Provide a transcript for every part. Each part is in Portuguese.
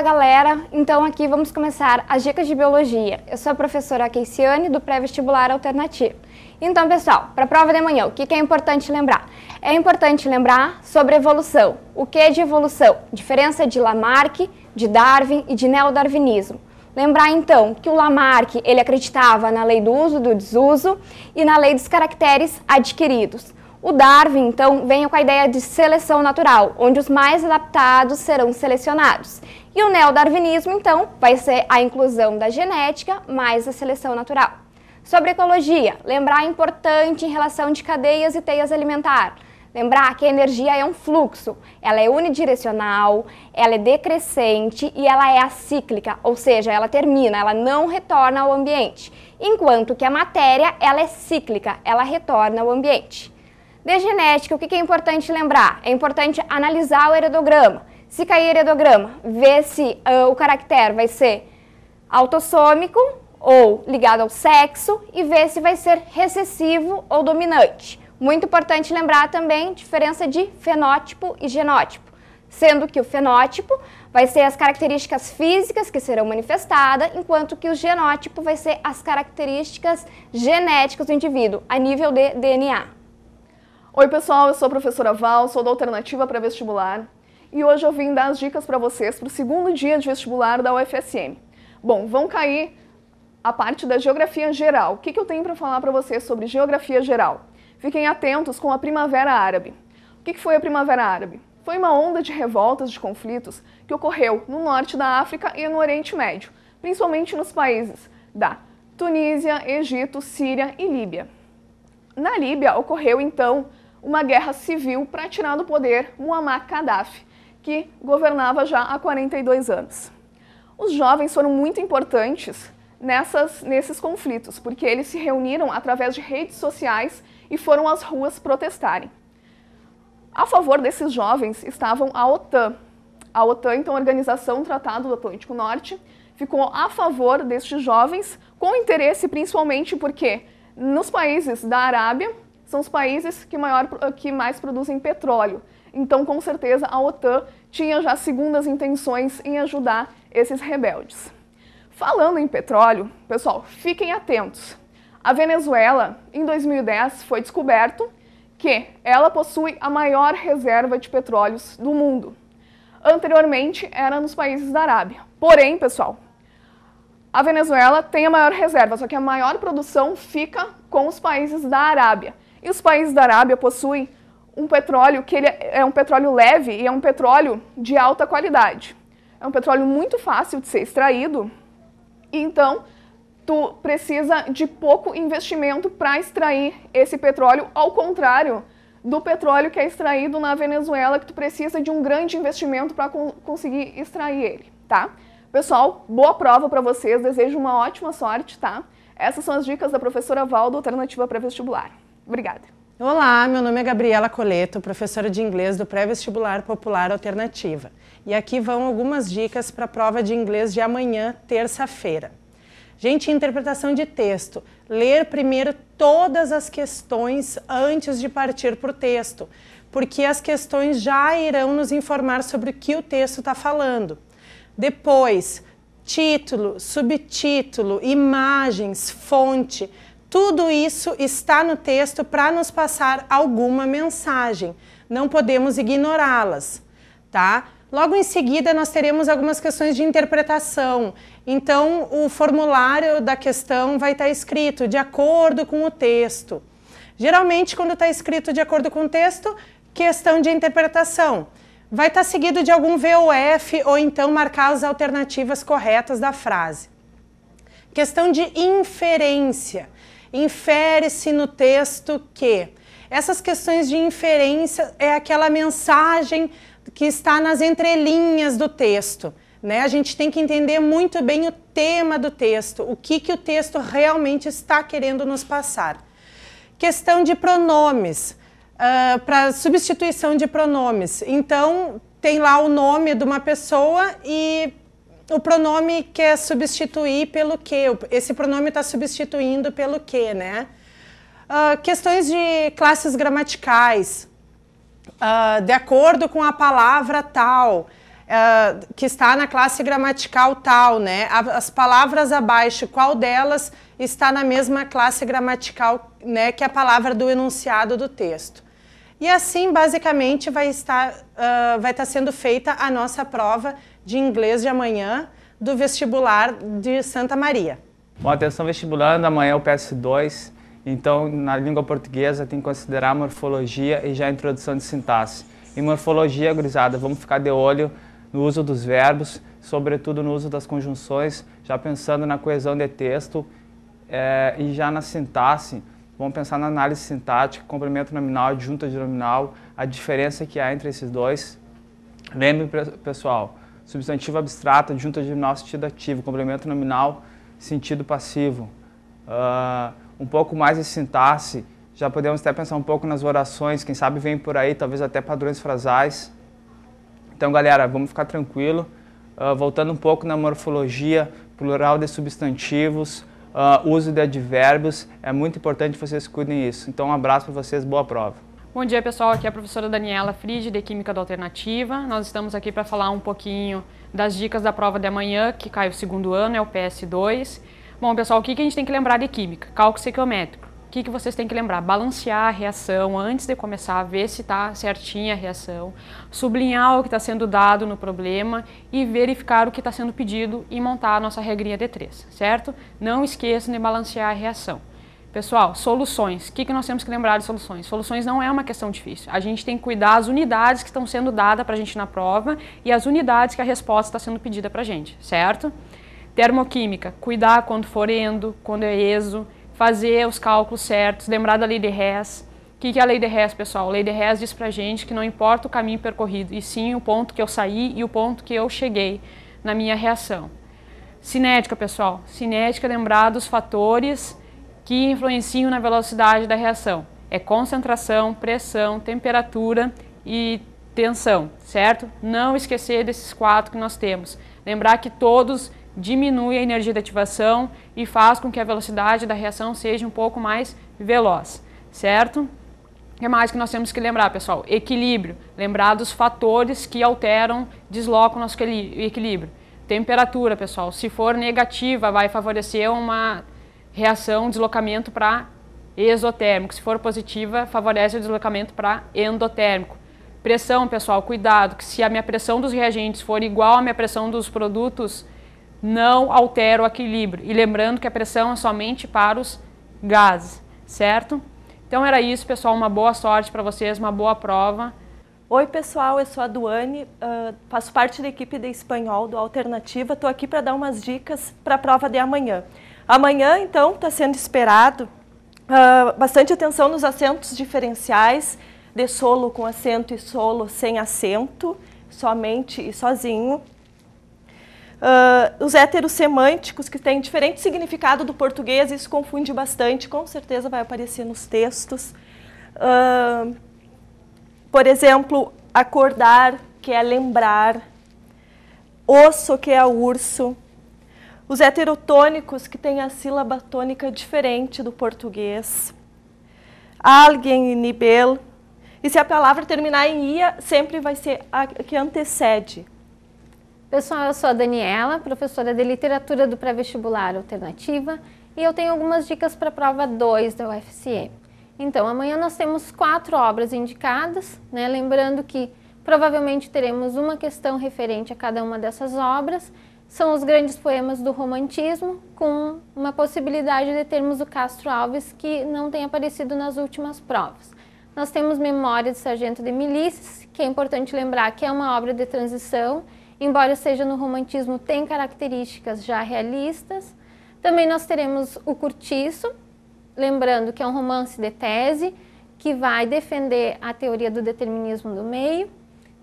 Fala galera, então aqui vamos começar as dicas de biologia. Eu sou a professora Keisiane do pré-vestibular alternativo. Então pessoal, para a prova de manhã, o que é importante lembrar? É importante lembrar sobre evolução. O que é de evolução? Diferença de Lamarck, de Darwin e de neodarwinismo. Lembrar então que o Lamarck ele acreditava na lei do uso do desuso e na lei dos caracteres adquiridos. O Darwin, então, vem com a ideia de seleção natural, onde os mais adaptados serão selecionados. E o neodarwinismo, então, vai ser a inclusão da genética mais a seleção natural. Sobre ecologia, lembrar é importante em relação de cadeias e teias alimentar. Lembrar que a energia é um fluxo, ela é unidirecional, ela é decrescente e ela é acíclica, ou seja, ela termina, ela não retorna ao ambiente. Enquanto que a matéria, ela é cíclica, ela retorna ao ambiente. De genética, o que é importante lembrar? É importante analisar o heredograma. Se cair heredograma, ver se uh, o caractere vai ser autossômico ou ligado ao sexo e ver se vai ser recessivo ou dominante. Muito importante lembrar também diferença de fenótipo e genótipo, sendo que o fenótipo vai ser as características físicas que serão manifestadas, enquanto que o genótipo vai ser as características genéticas do indivíduo a nível de DNA. Oi, pessoal, eu sou a professora Val, sou da Alternativa para Vestibular e hoje eu vim dar as dicas para vocês para o segundo dia de vestibular da UFSM. Bom, vão cair a parte da geografia geral. O que, que eu tenho para falar para vocês sobre geografia geral? Fiquem atentos com a Primavera Árabe. O que, que foi a Primavera Árabe? Foi uma onda de revoltas, de conflitos que ocorreu no norte da África e no Oriente Médio, principalmente nos países da Tunísia, Egito, Síria e Líbia. Na Líbia ocorreu então uma guerra civil para tirar do poder Muammar Gaddafi, que governava já há 42 anos. Os jovens foram muito importantes nessas, nesses conflitos, porque eles se reuniram através de redes sociais e foram às ruas protestarem. A favor desses jovens estavam a OTAN. A OTAN, então, a Organização Tratado do Atlântico Norte, ficou a favor destes jovens, com interesse principalmente porque nos países da Arábia são os países que, maior, que mais produzem petróleo. Então, com certeza, a OTAN tinha já segundas intenções em ajudar esses rebeldes. Falando em petróleo, pessoal, fiquem atentos. A Venezuela, em 2010, foi descoberto que ela possui a maior reserva de petróleos do mundo. Anteriormente era nos países da Arábia. Porém, pessoal, a Venezuela tem a maior reserva, só que a maior produção fica com os países da Arábia. E os países da Arábia possuem um petróleo que é, é um petróleo leve e é um petróleo de alta qualidade. É um petróleo muito fácil de ser extraído, então tu precisa de pouco investimento para extrair esse petróleo, ao contrário do petróleo que é extraído na Venezuela, que tu precisa de um grande investimento para conseguir extrair ele, tá? Pessoal, boa prova para vocês, desejo uma ótima sorte, tá? Essas são as dicas da professora Valdo, Alternativa para Vestibular. Obrigada. Olá, meu nome é Gabriela Coleto, professora de inglês do Pré-Vestibular Popular Alternativa. E aqui vão algumas dicas para a prova de inglês de amanhã, terça-feira. Gente, interpretação de texto. Ler primeiro todas as questões antes de partir para o texto, porque as questões já irão nos informar sobre o que o texto está falando. Depois, título, subtítulo, imagens, fonte tudo isso está no texto para nos passar alguma mensagem. Não podemos ignorá-las, tá? Logo em seguida, nós teremos algumas questões de interpretação. Então, o formulário da questão vai estar tá escrito de acordo com o texto. Geralmente, quando está escrito de acordo com o texto, questão de interpretação. Vai estar tá seguido de algum VOF ou então marcar as alternativas corretas da frase. Questão de inferência. Infere-se no texto que essas questões de inferência é aquela mensagem que está nas entrelinhas do texto. Né? A gente tem que entender muito bem o tema do texto, o que, que o texto realmente está querendo nos passar. Questão de pronomes, uh, ah, para substituição de pronomes. Então, tem lá o nome de uma pessoa e o pronome quer substituir pelo que, esse pronome está substituindo pelo que, né? Uh, questões de classes gramaticais, uh, de acordo com a palavra tal, uh, que está na classe gramatical tal, né? As palavras abaixo, qual delas está na mesma classe gramatical, né, que a palavra do enunciado do texto. E assim, basicamente, vai estar, vai estar tá sendo feita a nossa prova de inglês de amanhã do vestibular de Santa Maria. Bom, atenção vestibular, amanhã é o PS2, então na língua portuguesa tem que considerar morfologia e já a introdução de sintaxe. E morfologia, gurizada, vamos ficar de olho no uso dos verbos, sobretudo no uso das conjunções, já pensando na coesão de texto é, e já na sintaxe. Vamos pensar na análise sintática, complemento nominal, adjunto nominal, a diferença que há entre esses dois. Lembre, pessoal, substantivo abstrato, adjunto adjeminal, sentido ativo, complemento nominal, sentido passivo. Uh, um pouco mais de sintaxe, já podemos até pensar um pouco nas orações, quem sabe vem por aí, talvez até padrões frasais. Então, galera, vamos ficar tranquilo. Uh, voltando um pouco na morfologia, plural de substantivos, uh, uso de advérbios, é muito importante que vocês cuidem isso. Então, um abraço para vocês, boa prova. Bom dia pessoal, aqui é a professora Daniela Fride, de Química da Alternativa. Nós estamos aqui para falar um pouquinho das dicas da prova de amanhã, que cai o segundo ano, é o PS2. Bom pessoal, o que, que a gente tem que lembrar de Química? Cálculo ciclométrico. O que, que vocês têm que lembrar? Balancear a reação antes de começar a ver se está certinha a reação, sublinhar o que está sendo dado no problema e verificar o que está sendo pedido e montar a nossa regrinha de três, certo? Não esqueçam de balancear a reação. Pessoal, soluções. O que, que nós temos que lembrar de soluções? Soluções não é uma questão difícil. A gente tem que cuidar as unidades que estão sendo dadas para a gente na prova e as unidades que a resposta está sendo pedida para a gente, certo? Termoquímica, cuidar quando for endo, quando é exo, fazer os cálculos certos, lembrar da lei de Hess. O que, que é a lei de Hess, pessoal? A lei de Hess diz para a gente que não importa o caminho percorrido, e sim o ponto que eu saí e o ponto que eu cheguei na minha reação. Cinética, pessoal. Cinética, é lembrar dos fatores que influenciam na velocidade da reação. É concentração, pressão, temperatura e tensão, certo? Não esquecer desses quatro que nós temos. Lembrar que todos diminuem a energia de ativação e faz com que a velocidade da reação seja um pouco mais veloz, certo? O que mais que nós temos que lembrar, pessoal? Equilíbrio. Lembrar dos fatores que alteram, deslocam o nosso equilíbrio. Temperatura, pessoal. Se for negativa, vai favorecer uma reação, deslocamento para exotérmico. Se for positiva, favorece o deslocamento para endotérmico. Pressão, pessoal, cuidado, que se a minha pressão dos reagentes for igual à minha pressão dos produtos, não altera o equilíbrio. E lembrando que a pressão é somente para os gases, certo? Então era isso, pessoal. Uma boa sorte para vocês, uma boa prova. Oi, pessoal, eu sou a Duane, uh, faço parte da equipe de espanhol do Alternativa. Estou aqui para dar umas dicas para a prova de amanhã. Amanhã, então, está sendo esperado uh, bastante atenção nos assentos diferenciais de solo com assento e solo sem assento, somente e sozinho. Uh, os héteros semânticos, que têm diferente significado do português, isso confunde bastante, com certeza vai aparecer nos textos. Uh, por exemplo, acordar, que é lembrar, osso, que é urso, os heterotônicos, que têm a sílaba tônica diferente do português. alguém e Nibel. E se a palavra terminar em ia, sempre vai ser a que antecede. Pessoal, eu sou a Daniela, professora de Literatura do Pré-Vestibular Alternativa, e eu tenho algumas dicas para a prova 2 da UFSM. Então, amanhã nós temos quatro obras indicadas, né? lembrando que provavelmente teremos uma questão referente a cada uma dessas obras são os grandes poemas do romantismo, com uma possibilidade de termos o Castro Alves, que não tem aparecido nas últimas provas. Nós temos Memória de Sargento de Milícias, que é importante lembrar que é uma obra de transição, embora seja no romantismo, tem características já realistas. Também nós teremos O Curtiço, lembrando que é um romance de tese, que vai defender a teoria do determinismo do meio.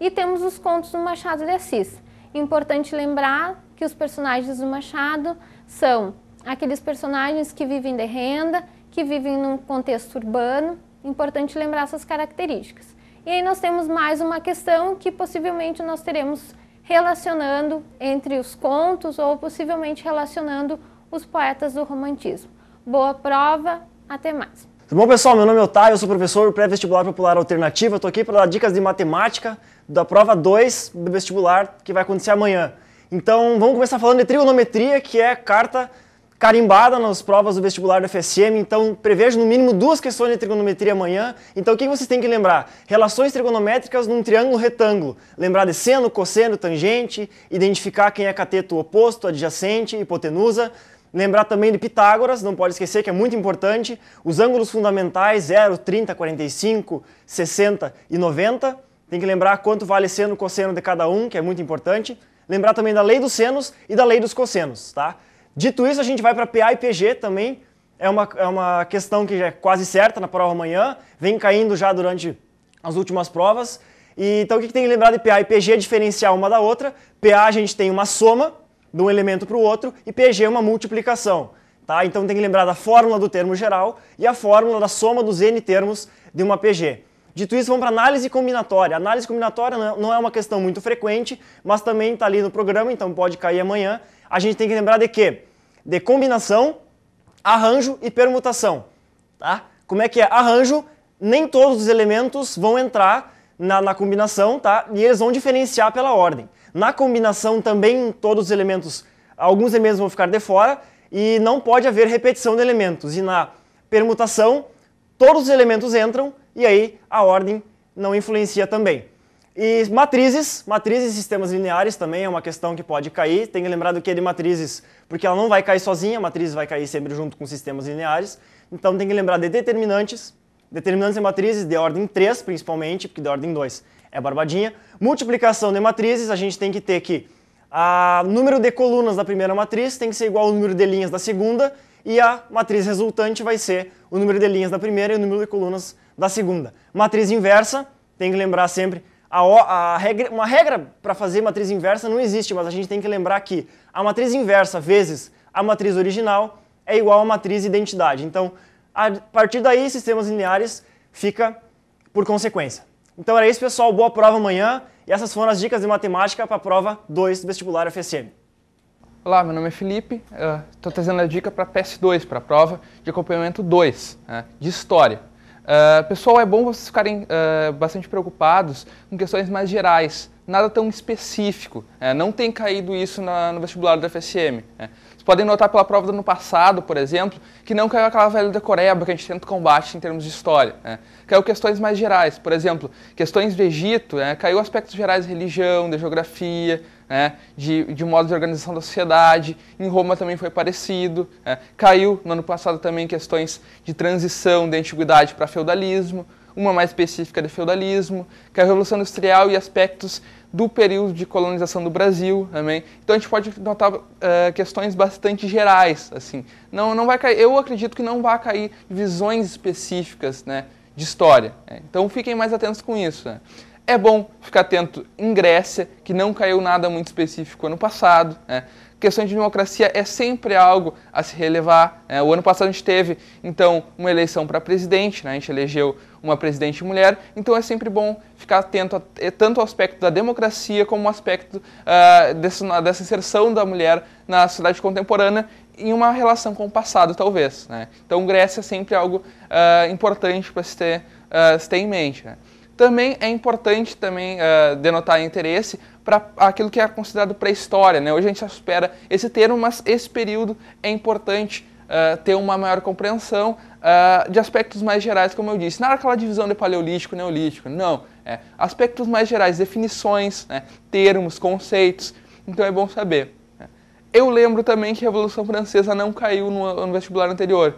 E temos os contos do Machado de Assis. Importante lembrar que os personagens do Machado são aqueles personagens que vivem de renda, que vivem num contexto urbano. Importante lembrar essas características. E aí nós temos mais uma questão que possivelmente nós teremos relacionando entre os contos ou possivelmente relacionando os poetas do romantismo. Boa prova, até mais. Tudo tá bom, pessoal? Meu nome é Otávio, eu sou professor pré-vestibular popular alternativa. Estou aqui para dar dicas de matemática da prova 2 do vestibular que vai acontecer amanhã. Então vamos começar falando de trigonometria, que é carta carimbada nas provas do vestibular do FSM, então prevejo no mínimo duas questões de trigonometria amanhã. Então o que vocês têm que lembrar? Relações trigonométricas num triângulo retângulo. Lembrar de seno, cosseno, tangente, identificar quem é cateto oposto, adjacente, hipotenusa. Lembrar também de Pitágoras, não pode esquecer que é muito importante, os ângulos fundamentais 0, 30, 45, 60 e 90. Tem que lembrar quanto vale seno, cosseno de cada um, que é muito importante. Lembrar também da lei dos senos e da lei dos cossenos, tá? Dito isso, a gente vai para PA e PG também. É uma, é uma questão que já é quase certa na prova amanhã, vem caindo já durante as últimas provas. E, então, o que, que tem que lembrar de PA e PG é diferenciar uma da outra. PA a gente tem uma soma de um elemento para o outro e PG é uma multiplicação. Tá? Então tem que lembrar da fórmula do termo geral e a fórmula da soma dos n termos de uma PG. Dito isso, vamos para análise combinatória. Análise combinatória é, não é uma questão muito frequente, mas também está ali no programa, então pode cair amanhã. A gente tem que lembrar de quê? De combinação, arranjo e permutação. Tá? Como é que é? Arranjo, nem todos os elementos vão entrar na, na, combinação, tá? E eles vão diferenciar pela ordem. Na combinação também todos os elementos, alguns elementos vão ficar de fora e não pode haver repetição de elementos. E na permutação, todos os elementos entram e aí a ordem não influencia também. E matrizes, matrizes e sistemas lineares também é uma questão que pode cair. Tem que lembrar do que é de matrizes, porque ela não vai cair sozinha, a matriz vai cair sempre junto com sistemas lineares. Então tem que lembrar de determinantes, determinantes e matrizes de ordem 3 principalmente, porque de ordem 2 é barbadinha. Multiplicação de matrizes, a gente tem que ter que o número de colunas da primeira matriz tem que ser igual ao número de linhas da segunda, e a matriz resultante vai ser o número de linhas da primeira e o número de colunas da da segunda. Matriz inversa, tem que lembrar sempre, a, a regra, uma regra para fazer matriz inversa não existe, mas a gente tem que lembrar que a matriz inversa vezes a matriz original é igual a matriz identidade. Então, a partir daí, sistemas lineares fica por consequência. Então era isso, pessoal. Boa prova amanhã. E essas foram as dicas de matemática para a prova 2 do vestibular FSM. Olá, meu nome é Felipe. Estou trazendo a dica para PS2, para a prova de acompanhamento 2, né, de História. Uh, pessoal, é bom vocês ficarem uh, bastante preocupados com questões mais gerais, nada tão específico. Uh, não tem caído isso na, no vestibular da FSM. Né? Vocês podem notar pela prova do ano passado, por exemplo, que não caiu aquela velha da Coreba que a gente tenta combate em termos de história. Né? Caiu questões mais gerais, por exemplo, questões do Egito, caiu aspectos gerais de religião, de geografia, né, de, de modo de organização da sociedade. Em Roma também foi parecido. Né. Caiu no ano passado também questões de transição da antiguidade para feudalismo, uma mais específica de feudalismo, que é a Revolução Industrial e aspectos do período de colonização do Brasil também. Então a gente pode notar uh, questões bastante gerais, assim. Não, não vai cair, eu acredito que não vai cair visões específicas, né, de história. Né. Então fiquem mais atentos com isso. Né é bom ficar atento em Grécia, que não caiu nada muito específico ano passado. Né? Questão de democracia é sempre algo a se relevar. Né? O ano passado a gente teve, então, uma eleição para presidente, né? a gente elegeu uma presidente mulher, então é sempre bom ficar atento a, é, tanto ao aspecto da democracia como ao aspecto uh, dessa, dessa inserção da mulher na sociedade contemporânea em uma relação com o passado, talvez. Né? Então, Grécia é sempre algo uh, importante para se, uh, se ter, em mente. Né? Também é importante também uh, denotar interesse para aquilo que é considerado pré-história. Né? Hoje a gente já supera esse termo, mas esse período é importante uh, ter uma maior compreensão uh, de aspectos mais gerais, como eu disse. Não era aquela divisão de paleolítico e neolítico, não. É, aspectos mais gerais, definições, né? termos, conceitos. Então é bom saber. Né? Eu lembro também que a Revolução Francesa não caiu no, no vestibular anterior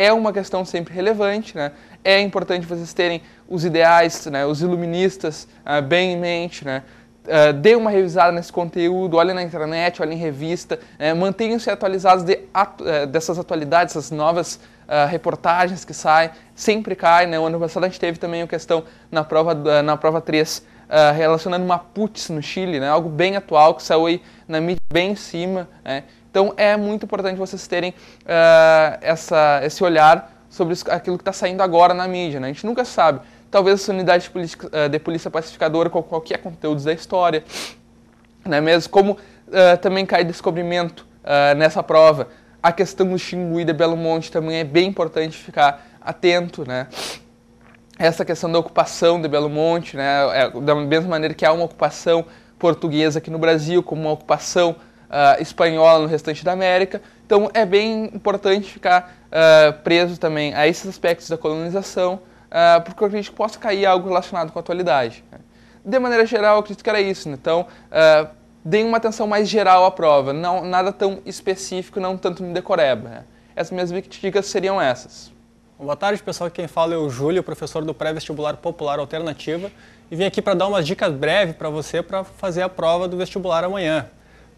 é uma questão sempre relevante, né? É importante vocês terem os ideais, né, os iluministas uh, bem em mente, né? Uh, dê uma revisada nesse conteúdo, olhe na internet, olhe em revista, né? mantenham-se atualizados de atu uh, dessas atualidades, essas novas uh, reportagens que saem, sempre cai, né? O ano passado a gente teve também uma questão na prova, eh, na prova 3, relacionando uma putz no Chile, né? Algo bem atual, que saiu aí na mídia bem em cima, né? Então é muito importante vocês terem uh, essa, esse olhar sobre aquilo que está saindo agora na mídia. Né? A gente nunca sabe. Talvez essa unidade de, eh, de polícia pacificadora com qualquer é conteúdo da história, né? mesmo como uh, também cai descobrimento uh, nessa prova. A questão do Xingu e de Belo Monte também é bem importante ficar atento. Né? Essa questão da ocupação de Belo Monte, né? É, da mesma maneira que há uma ocupação portuguesa aqui no Brasil, como uma ocupação uh, espanhola no restante da América. Então é bem importante ficar uh, preso também a esses aspectos da colonização, uh, porque eu acredito que possa cair algo relacionado com a atualidade. Né? De maneira geral, eu acredito que era isso. Né? Então, uh, deem uma atenção mais geral à prova, não nada tão específico, não tanto no decoreba. Né? As minhas dicas seriam essas. Boa tarde, pessoal. Quem fala é o Júlio, professor do Pré-Vestibular Popular Alternativa, e vim aqui para dar umas dicas breves para você para fazer a prova do vestibular amanhã.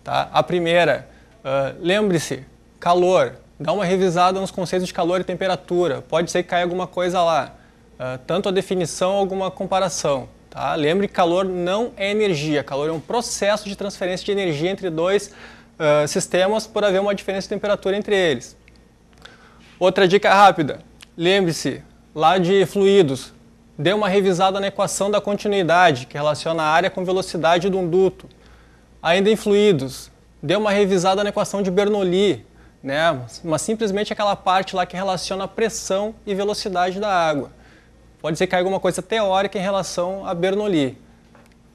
Tá? A primeira, uh, lembre-se, calor. Dá uma revisada nos conceitos de calor e temperatura. Pode ser que caia alguma coisa lá, uh, tanto a definição alguma comparação. Tá? Lembre que calor não é energia, calor é um processo de transferência de energia entre dois uh, sistemas por haver uma diferença de temperatura entre eles. Outra dica rápida, lembre-se, lá de fluidos, dê uma revisada na equação da continuidade, que relaciona a área com velocidade de um duto ainda em fluidos, dê uma revisada na equação de Bernoulli, né? mas simplesmente aquela parte lá que relaciona a pressão e velocidade da água. Pode ser que alguma coisa teórica em relação a Bernoulli.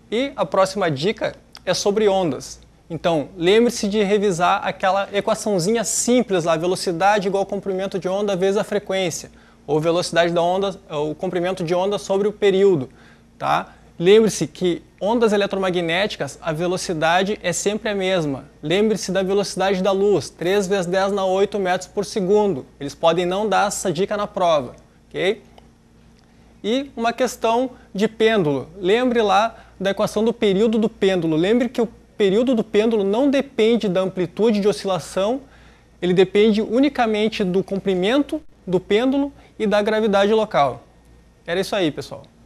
E a próxima dica é sobre ondas. Então, lembre-se de revisar aquela equaçãozinha simples lá, velocidade igual ao comprimento de onda vezes a frequência, ou velocidade da onda, o comprimento de onda sobre o período, tá? Lembre-se que Ondas eletromagnéticas, a velocidade é sempre a mesma. Lembre-se da velocidade da luz, 3 vezes 10 na 8 metros por segundo. Eles podem não dar essa dica na prova, ok? E uma questão de pêndulo. Lembre lá da equação do período do pêndulo. Lembre que o período do pêndulo não depende da amplitude de oscilação, ele depende unicamente do comprimento do pêndulo e da gravidade local. Era isso aí, pessoal.